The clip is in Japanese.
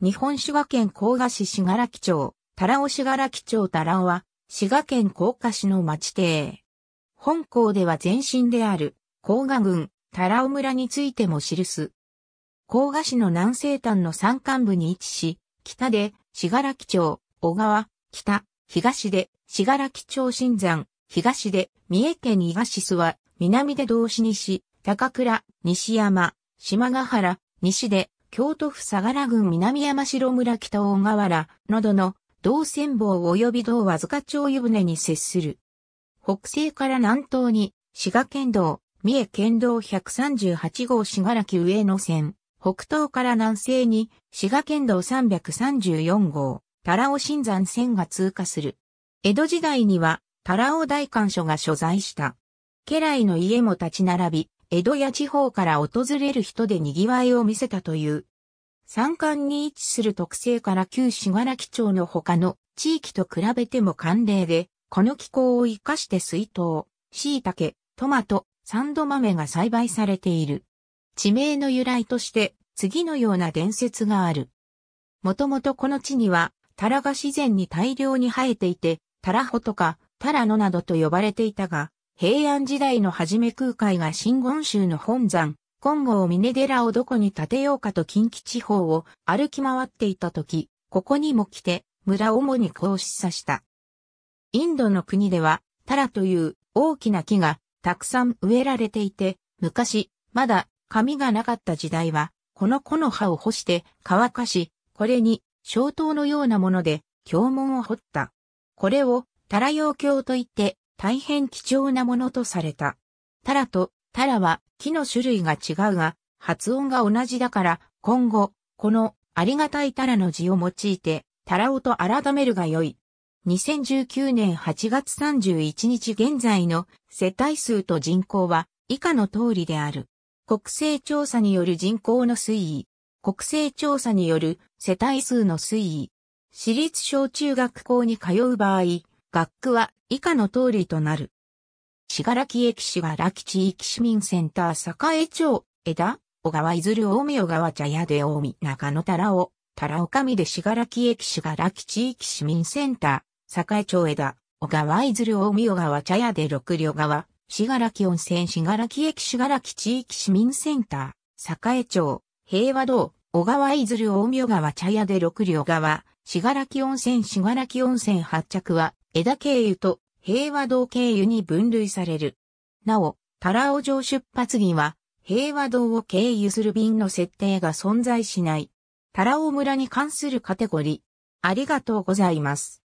日本滋賀県甲賀市信楽木町、太良滋賀良木町太尾は、滋賀県甲賀市の町邸。本校では前身である、甲賀郡、太尾村についても記す。甲賀市の南西端の山間部に位置し、北で、信楽木町、小川、北、東で、信賀木町新山、東で、三重県伊賀市諏訪、南で道志西、高倉、西山、島ヶ原、西で、京都府相良郡南山城村北大河原などの道仙坊及び道和塚町湯船に接する。北西から南東に滋賀県道、三重県道138号滋賀木上野線、北東から南西に滋賀県道334号、太尾新山線が通過する。江戸時代には太尾大官所が所在した。家来の家も立ち並び、江戸や地方から訪れる人で賑わいを見せたという。山間に位置する特性から旧が柄木町の他の地域と比べても寒冷で、この気候を活かして水筒、椎茸、トマト、サンド豆が栽培されている。地名の由来として次のような伝説がある。もともとこの地には、タラが自然に大量に生えていて、タラホとか、タラノなどと呼ばれていたが、平安時代の初め空海が新言宗の本山、金剛峰寺をどこに建てようかと近畿地方を歩き回っていた時、ここにも来て、村主に行使さした。インドの国では、タラという大きな木がたくさん植えられていて、昔、まだ紙がなかった時代は、この木の葉を干して乾かし、これに小刀のようなもので、経文を掘った。これをタラ用経といって、大変貴重なものとされた。タラとタラは木の種類が違うが、発音が同じだから、今後、このありがたいタラの字を用いて、タラオと改めるが良い。2019年8月31日現在の世帯数と人口は以下の通りである。国勢調査による人口の推移。国勢調査による世帯数の推移。私立小中学校に通う場合、学区は以下の通りとなる。しがらき駅しがらき地域市民センター栄町、枝、小川いずる大見小川茶屋で大見中野太郎、太郎上でしがらき駅しがらき地域市民センター、栄町枝、小川いずる大見小川茶屋で六両川、しがらき温泉しがらき駅しがらき地域市民センター、栄町、平和道、小川いずる大見小川茶屋で六両川、しがらき温泉しがらき温泉発着は、枝経由と平和道経由に分類される。なお、タラオ城出発には、平和道を経由する便の設定が存在しない。タラオ村に関するカテゴリー。ありがとうございます。